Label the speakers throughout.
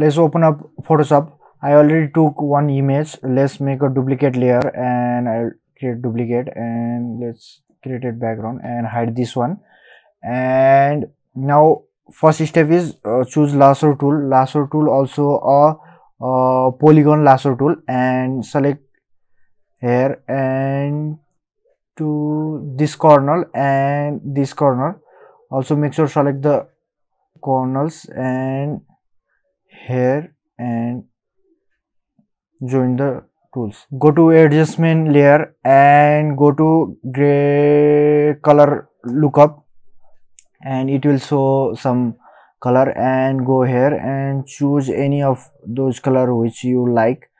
Speaker 1: let's open up photoshop i already took one image let's make a duplicate layer and i'll create duplicate and let's create a background and hide this one and now first step is uh, choose lasso tool lasso tool also a polygon lasso tool and select here and to this corner and this corner also make sure select the corners and here and join the tools go to adjustment layer and go to gray color lookup and it will show some color and go here and choose any of those color which you like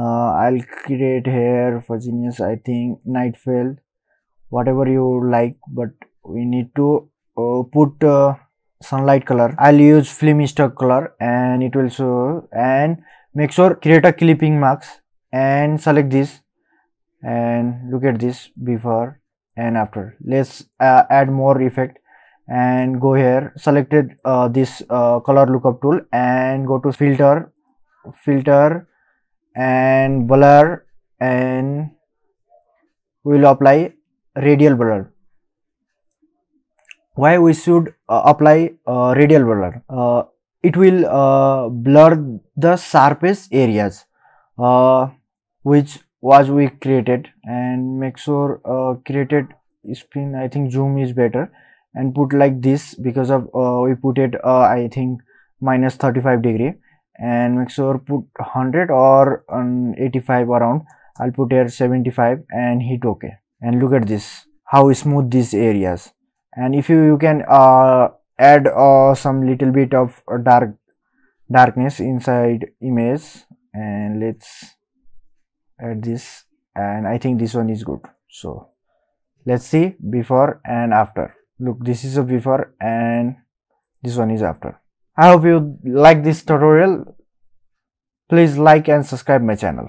Speaker 1: uh, i'll create here for genius. i think night field whatever you like but we need to uh, put uh, sunlight color i'll use film stock color and it will show and make sure create a clipping marks and select this and look at this before and after let's uh, add more effect and go here selected uh, this uh, color lookup tool and go to filter filter and blur and we'll apply radial blur why we should uh, apply uh, radial blur uh, it will uh, blur the sharpest areas uh, which was we created and make sure uh, created spin i think zoom is better and put like this because of we put it i think minus 35 degree and make sure put 100 or um, 85 around i'll put here 75 and hit ok and look at this how smooth these areas and if you you can uh, add uh, some little bit of uh, dark darkness inside image and let's add this and i think this one is good so let's see before and after look this is a before and this one is after i hope you like this tutorial please like and subscribe my channel